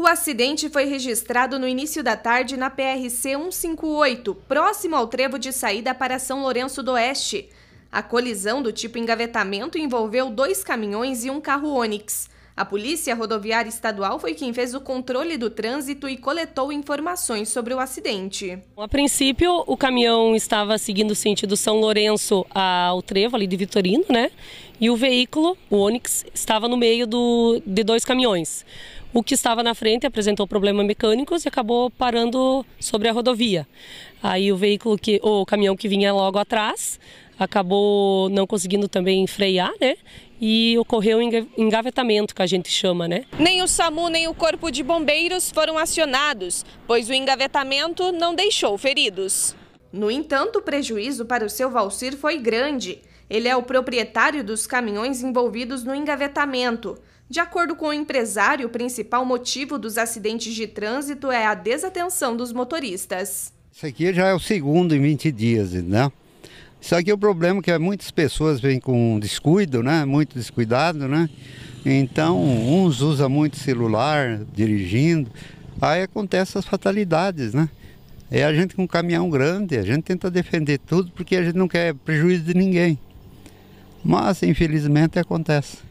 O acidente foi registrado no início da tarde na PRC 158, próximo ao trevo de saída para São Lourenço do Oeste. A colisão do tipo engavetamento envolveu dois caminhões e um carro Onix. A Polícia Rodoviária Estadual foi quem fez o controle do trânsito e coletou informações sobre o acidente. A princípio, o caminhão estava seguindo o sentido São Lourenço ao Trevo, ali de Vitorino, né? E o veículo, o Onix, estava no meio do, de dois caminhões. O que estava na frente apresentou problemas mecânicos e acabou parando sobre a rodovia. Aí o veículo que o caminhão que vinha logo atrás acabou não conseguindo também frear, né? E ocorreu engavetamento, que a gente chama, né? Nem o SAMU nem o Corpo de Bombeiros foram acionados, pois o engavetamento não deixou feridos. No entanto, o prejuízo para o seu Valcir foi grande. Ele é o proprietário dos caminhões envolvidos no engavetamento. De acordo com o empresário, o principal motivo dos acidentes de trânsito é a desatenção dos motoristas. Isso aqui já é o segundo em 20 dias, né? Isso aqui é o problema que é muitas pessoas vêm com descuido, né? Muito descuidado, né? Então, uns usam muito celular dirigindo, aí acontecem as fatalidades, né? É a gente com um caminhão grande, a gente tenta defender tudo porque a gente não quer prejuízo de ninguém. Mas, infelizmente, acontece.